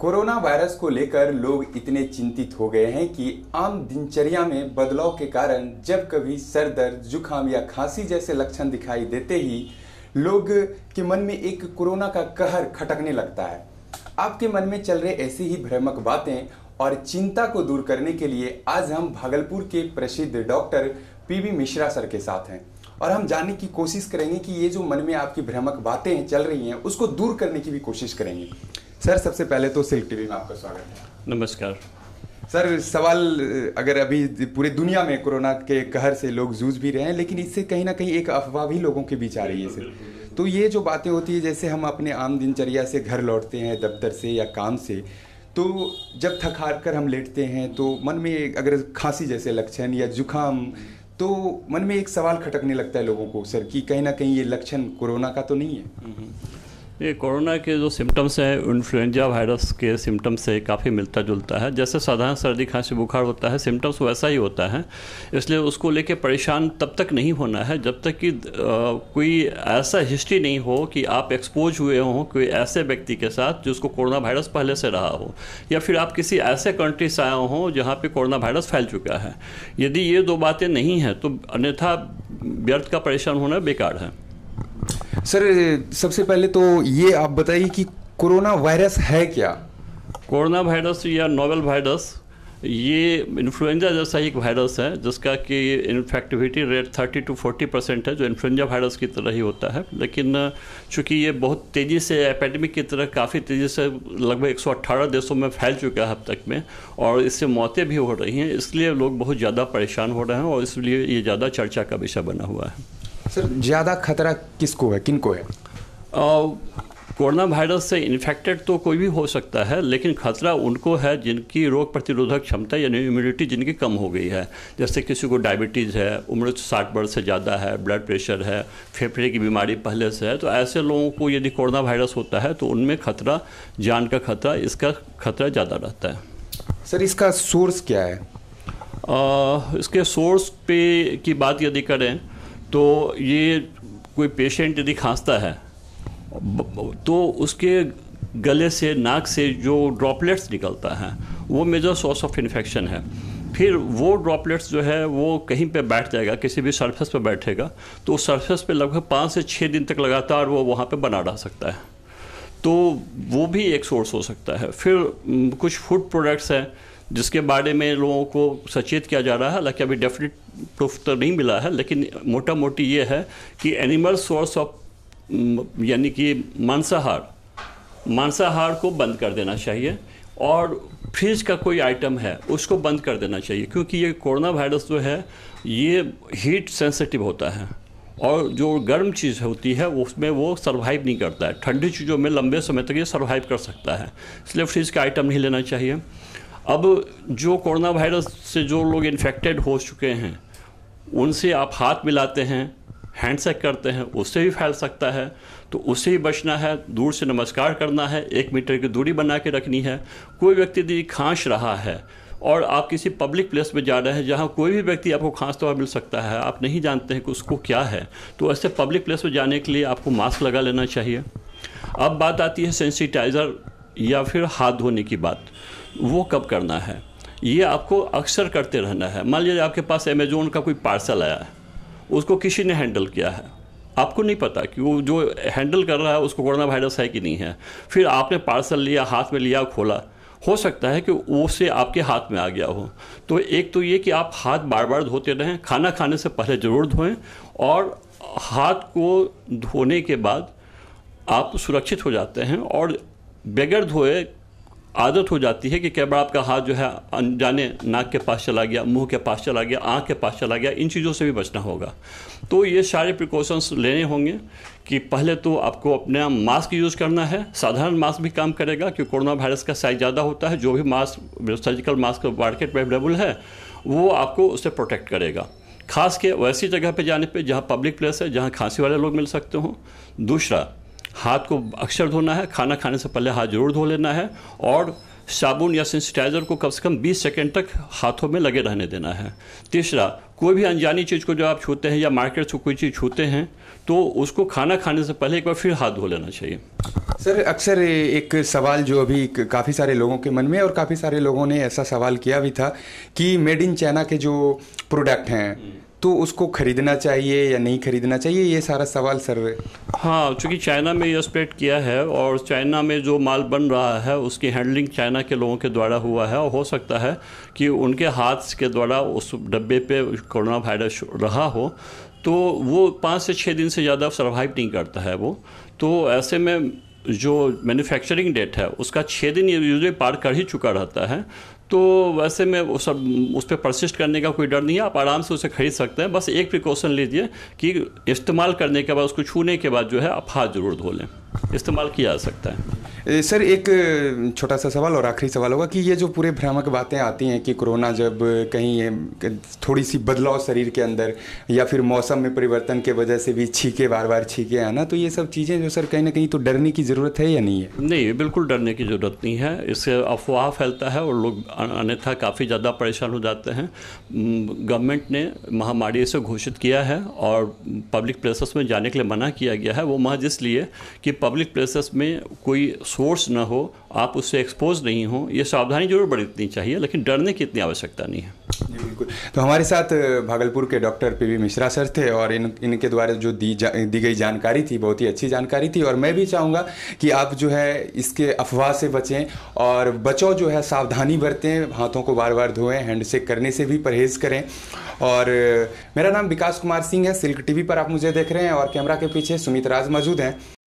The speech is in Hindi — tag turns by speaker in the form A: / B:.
A: कोरोना वायरस को लेकर लोग इतने चिंतित हो गए हैं कि आम दिनचर्या में बदलाव के कारण जब कभी सर दर्द जुकाम या खांसी जैसे लक्षण दिखाई देते ही लोग के मन में एक कोरोना का कहर खटकने लगता है आपके मन में चल रहे ऐसी ही भ्रमक बातें और चिंता को दूर करने के लिए आज हम भागलपुर के प्रसिद्ध डॉक्टर पीवी मिश्रा सर के साथ हैं और हम जानने की कोशिश करेंगे कि ये जो मन में आपकी भ्रमक बातें चल रही हैं उसको दूर करने की भी कोशिश करेंगे सर सबसे पहले तो सिल्क टीवी में आपका स्वागत है नमस्कार सर सवाल अगर अभी पूरे दुनिया में कोरोना के कहर से लोग जूझ भी रहे हैं लेकिन इससे कहीं ना कहीं एक अफवाह भी लोगों के बीच आ रही है सर तो ये जो बातें होती है जैसे हम अपने आम दिनचर्या से घर लौटते हैं दफ्तर से या काम से तो जब थक हार कर हम लेटते हैं तो मन में अगर खांसी जैसे लक्षण या जुकाम तो मन में एक सवाल खटकने लगता है लोगों को सर कि कहीं ना कहीं ये लक्षण कोरोना का तो नहीं है हम्म, हम्म।
B: ये कोरोना के जो सिम्टम्स हैं इन्फ्लुएंजा वायरस के सिम्टम्स से काफ़ी मिलता जुलता है जैसे साधारण सर्दी खांसी बुखार होता है सिम्टम्स वैसा ही होता है इसलिए उसको लेके परेशान तब तक नहीं होना है जब तक कि कोई ऐसा हिस्ट्री नहीं हो कि आप एक्सपोज हुए हों कोई ऐसे व्यक्ति के साथ जिसको कोरोना वायरस पहले से रहा हो या फिर आप किसी ऐसे कंट्री से आए हों जहाँ पर कोरोना वायरस फैल चुका है यदि ये दो बातें नहीं हैं तो अन्यथा व्यर्थ का परेशान होना बेकार है
A: सर सबसे पहले तो ये आप बताइए कि कोरोना वायरस है क्या कोरोना वायरस या
B: नोवेल वायरस ये इन्फ्लुएंजा जैसा ही एक वायरस है जिसका कि इन्फेक्टिविटी रेट 30 टू 40 परसेंट है जो इन्फ्लुएंजा वायरस की तरह ही होता है लेकिन चूंकि ये बहुत तेज़ी से एपेडमिक की तरह काफ़ी तेज़ी से लगभग 118 देशों में फैल चुका है अब तक में और इससे मौतें भी हो रही हैं इसलिए लोग बहुत ज़्यादा परेशान हो रहे हैं और इसलिए ये ज़्यादा चर्चा का विषय बना हुआ है
A: सर ज़्यादा खतरा किसको है किन को है
B: कोरोना वायरस से इन्फेक्टेड तो कोई भी हो सकता है लेकिन खतरा उनको है जिनकी रोग प्रतिरोधक क्षमता यानी इम्यूनिटी जिनकी कम हो गई है जैसे किसी को डायबिटीज़ है उम्र साठ वर्ष से ज़्यादा है ब्लड प्रेशर है फेफड़े की बीमारी पहले से है तो ऐसे लोगों को यदि कोरोना वायरस होता है तो उनमें खतरा जान का खतरा इसका खतरा ज़्यादा रहता है सर इसका सोर्स क्या है आ, इसके सोर्स पे की बात यदि करें तो ये कोई पेशेंट यदि खांसता है तो उसके गले से नाक से जो ड्रॉपलेट्स निकलता है वो मेजर सोर्स ऑफ इन्फेक्शन है फिर वो ड्रॉपलेट्स जो है वो कहीं पे बैठ जाएगा किसी भी सरफेस पे बैठेगा तो उस सरफेस पे लगभग पाँच से छः दिन तक लगातार वो वहाँ पे बना रह सकता है तो वो भी एक सोर्स हो सकता है फिर कुछ फूड प्रोडक्ट्स हैं जिसके बारे में लोगों को सचेत किया जा रहा है हालांकि अभी डेफिनेट प्रूफ तो नहीं मिला है लेकिन मोटा मोटी ये है कि एनिमल सोर्स ऑफ यानी कि मांसाहार मांसाहार को बंद कर देना चाहिए और फ्रिज का कोई आइटम है उसको बंद कर देना चाहिए क्योंकि ये कोरोना वायरस जो है ये हीट सेंसिटिव होता है और जो गर्म चीज़ होती है उसमें वो सर्वाइव नहीं करता है ठंडी चीज़ों में लंबे समय तक ये सर्वाइव कर सकता है इसलिए फ्रिज का आइटम नहीं लेना चाहिए अब जो कोरोना वायरस से जो लोग इन्फेक्टेड हो चुके हैं उनसे आप हाथ मिलाते हैं हैंडशेक करते हैं उससे भी फैल सकता है तो उससे ही बचना है दूर से नमस्कार करना है एक मीटर की दूरी बना के रखनी है कोई व्यक्ति यदि खांस रहा है और आप किसी पब्लिक प्लेस में जा रहे हैं जहाँ कोई भी व्यक्ति आपको खांस तो मिल सकता है आप नहीं जानते हैं कि उसको क्या है तो ऐसे पब्लिक प्लेस में जाने के लिए आपको मास्क लगा लेना चाहिए अब बात आती है सेंसिटाइज़र या फिर हाथ धोने की बात वो कब करना है ये आपको अक्सर करते रहना है मान लीजिए आपके पास अमेजोन का कोई पार्सल आया है उसको किसी ने हैंडल किया है आपको नहीं पता कि वो जो हैंडल कर रहा है उसको कोरोना वायरस है कि नहीं है फिर आपने पार्सल लिया हाथ में लिया खोला हो सकता है कि वो से आपके हाथ में आ गया हो तो एक तो ये कि आप हाथ बार बार धोते रहें खाना खाने से पहले ज़रूर धोएं और हाथ को धोने के बाद आप सुरक्षित हो जाते हैं और बगैर धोए आदत हो जाती है कि कई बार आपका हाथ जो है अनजाने नाक के पास चला गया मुंह के पास चला गया आँख के पास चला गया इन चीज़ों से भी बचना होगा तो ये सारे प्रिकॉशंस लेने होंगे कि पहले तो आपको अपने मास्क यूज़ करना है साधारण मास्क भी काम करेगा क्योंकि कोरोना वायरस का साइज ज़्यादा होता है जो भी मास्क सर्जिकल मास्क मार्केट में अवेलेबल है वो आपको उससे प्रोटेक्ट करेगा खास के वैसी जगह पे जाने पे जहाँ पब्लिक प्लेस है जहाँ खांसी वाले लोग मिल सकते हों दूसरा हाथ को अक्सर धोना है खाना खाने से पहले हाथ जरूर धो लेना है और साबुन या सेंसिटाइज़र को कम से कम 20 सेकंड तक हाथों में लगे रहने देना है तीसरा कोई भी अनजानी चीज़ को जब आप छूते हैं या मार्केट से कोई चीज़ छूते हैं तो उसको खाना खाने से पहले एक बार फिर हाथ धो लेना चाहिए
A: सर अक्सर एक सवाल जो अभी काफ़ी सारे लोगों के मन में और काफ़ी सारे लोगों ने ऐसा सवाल किया भी था कि मेड इन चाइना के जो प्रोडक्ट हैं तो उसको ख़रीदना चाहिए या नहीं ख़रीदना चाहिए ये सारा सवाल सर हाँ चूँकि चाइना में ये
B: स्प्रेड किया है और चाइना में जो माल बन रहा है उसकी हैंडलिंग चाइना के लोगों के द्वारा हुआ है और हो सकता है कि उनके हाथ के द्वारा उस डब्बे पे कोरोना वायरस रहा हो तो वो पाँच से छः दिन से ज़्यादा सर्वाइव नहीं करता है वो तो ऐसे में जो मैन्युफैक्चरिंग डेट है उसका छः दिन यूजली पार कर ही चुका रहता है तो वैसे में वो सब उस पर परसिस्ट करने का कोई डर नहीं है आप आराम से उसे खरीद सकते हैं बस एक प्रिकॉशन लीजिए कि इस्तेमाल करने के बाद उसको छूने के बाद जो है आप हाथ ज़रूर धो लें इस्तेमाल किया जा सकता है
A: सर एक छोटा सा सवाल और आखिरी सवाल होगा कि ये जो पूरे भ्रामक बातें आती हैं कि कोरोना जब कहीं ये थोड़ी सी बदलाव शरीर के अंदर या फिर मौसम में परिवर्तन के वजह से भी छीके बार बार छीके आना तो ये सब चीज़ें जो सर कहीं ना कहीं तो डरने की ज़रूरत है या नहीं है
B: नहीं बिल्कुल डरने की ज़रूरत नहीं है इससे अफवाह फैलता है और लोग अन्यथा काफ़ी ज़्यादा परेशान हो जाते हैं गवर्नमेंट ने महामारी से घोषित किया है और पब्लिक प्लेसेस में जाने के लिए मना किया गया है वो महज इसलिए कि पब्लिक प्लेसेस में कोई सोर्स ना हो आप उससे एक्सपोज नहीं हो ये सावधानी जरूर बरतनी चाहिए लेकिन डरने की इतनी
A: आवश्यकता नहीं है जी बिल्कुल तो हमारे साथ भागलपुर के डॉक्टर वी मिश्रा सर थे और इन इनके द्वारा जो दी जा, दी गई जानकारी थी बहुत ही अच्छी जानकारी थी और मैं भी चाहूँगा कि आप जो है इसके अफवाह से बचें और बचो जो है सावधानी बरतें हाथों को बार बार धोएं हैंडशेक करने से भी परहेज़ करें और मेरा नाम विकास कुमार सिंह है सिल्क टीवी पर आप मुझे देख रहे हैं और कैमरा के पीछे सुमित राज मौजूद हैं